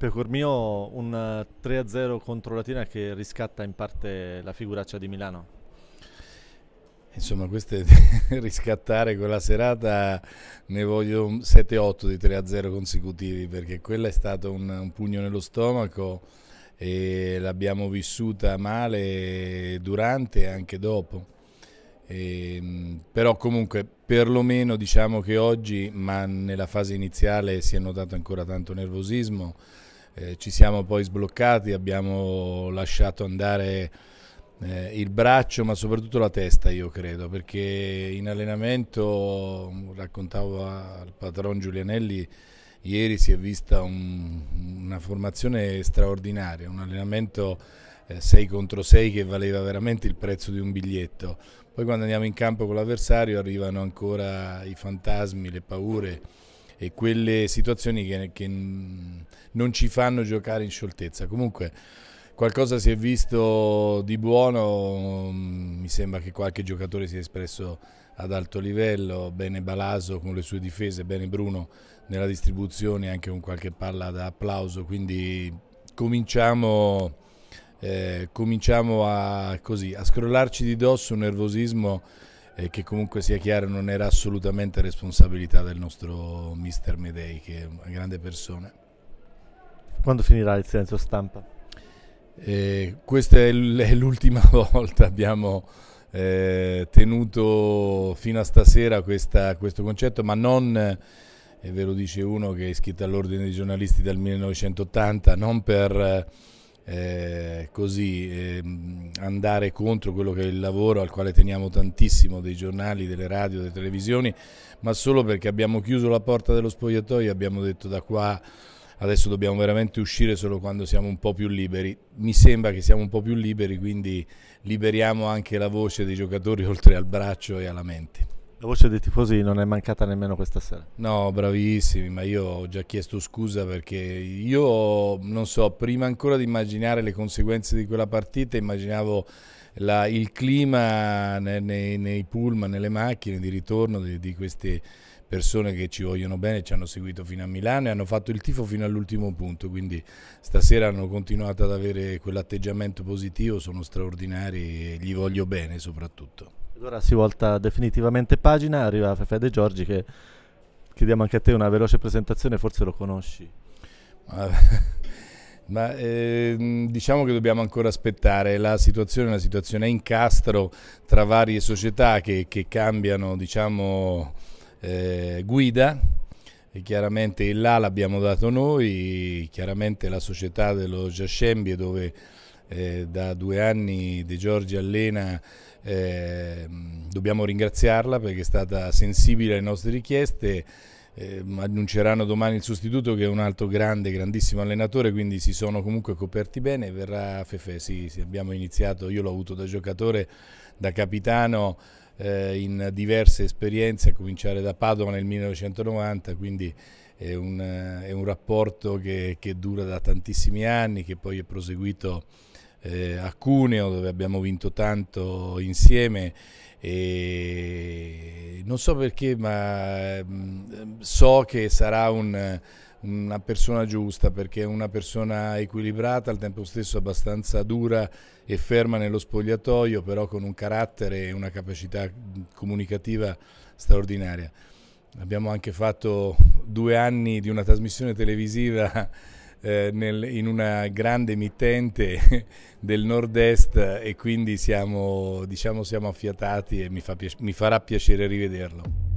Pecor mio un 3-0 eh, contro Latina che riscatta in parte la figuraccia di Milano. Insomma, queste riscattare quella serata ne voglio 7-8 di 3-0 consecutivi perché quella è stato un, un pugno nello stomaco e l'abbiamo vissuta male durante e anche dopo. E, ehm, però comunque perlomeno diciamo che oggi, ma nella fase iniziale si è notato ancora tanto nervosismo, eh, ci siamo poi sbloccati, abbiamo lasciato andare eh, il braccio ma soprattutto la testa io credo perché in allenamento raccontavo al patron Giulianelli ieri si è vista un, una formazione straordinaria un allenamento 6 eh, contro 6 che valeva veramente il prezzo di un biglietto poi quando andiamo in campo con l'avversario arrivano ancora i fantasmi, le paure e quelle situazioni che, che non ci fanno giocare in scioltezza. Comunque qualcosa si è visto di buono, mm, mi sembra che qualche giocatore si sia espresso ad alto livello, bene Balaso con le sue difese, bene Bruno nella distribuzione, anche con qualche palla da applauso, quindi cominciamo, eh, cominciamo a, così, a scrollarci di dosso un nervosismo eh, che comunque sia chiaro non era assolutamente responsabilità del nostro mister Medei, che è una grande persona. Quando finirà il silenzio stampa? Eh, questa è l'ultima volta, abbiamo eh, tenuto fino a stasera questa, questo concetto, ma non e eh, ve lo dice uno che è iscritto all'ordine dei giornalisti dal 1980, non per eh, eh, così eh, andare contro quello che è il lavoro al quale teniamo tantissimo dei giornali, delle radio, delle televisioni, ma solo perché abbiamo chiuso la porta dello spogliatoio e abbiamo detto da qua adesso dobbiamo veramente uscire solo quando siamo un po' più liberi. Mi sembra che siamo un po' più liberi, quindi liberiamo anche la voce dei giocatori oltre al braccio e alla mente. La voce dei tifosi non è mancata nemmeno questa sera. No, bravissimi, ma io ho già chiesto scusa perché io, non so, prima ancora di immaginare le conseguenze di quella partita, immaginavo la, il clima nei, nei, nei, pullman, nelle macchine di ritorno di, di queste persone che ci vogliono bene, ci hanno seguito fino a Milano e hanno fatto il tifo fino all'ultimo punto, quindi stasera hanno continuato ad avere quell'atteggiamento positivo, sono straordinari e gli voglio bene soprattutto. Allora si volta definitivamente pagina, arriva Fede Giorgi che chiediamo anche a te una veloce presentazione, forse lo conosci. Ma eh, diciamo che dobbiamo ancora aspettare, la situazione è una situazione a incastro tra varie società che, che cambiano diciamo, eh, guida, e chiaramente il là l'abbiamo dato noi, chiaramente la società dello Giascembie dove eh, da due anni De Giorgi Allena eh, dobbiamo ringraziarla perché è stata sensibile alle nostre richieste. Eh, annunceranno domani il sostituto che è un altro grande, grandissimo allenatore, quindi si sono comunque coperti bene. Verrà Fefe, sì, sì abbiamo iniziato, io l'ho avuto da giocatore, da capitano eh, in diverse esperienze, a cominciare da Padova nel 1990, quindi è un, è un rapporto che, che dura da tantissimi anni, che poi è proseguito eh, a Cuneo dove abbiamo vinto tanto insieme e non so perché ma mm, so che sarà un una persona giusta perché è una persona equilibrata, al tempo stesso abbastanza dura e ferma nello spogliatoio, però con un carattere e una capacità mm, comunicativa straordinaria. Abbiamo anche fatto due anni di una trasmissione televisiva eh, nel, in una grande emittente del nord-est e quindi siamo, diciamo, siamo affiatati e mi, fa, mi farà piacere rivederlo.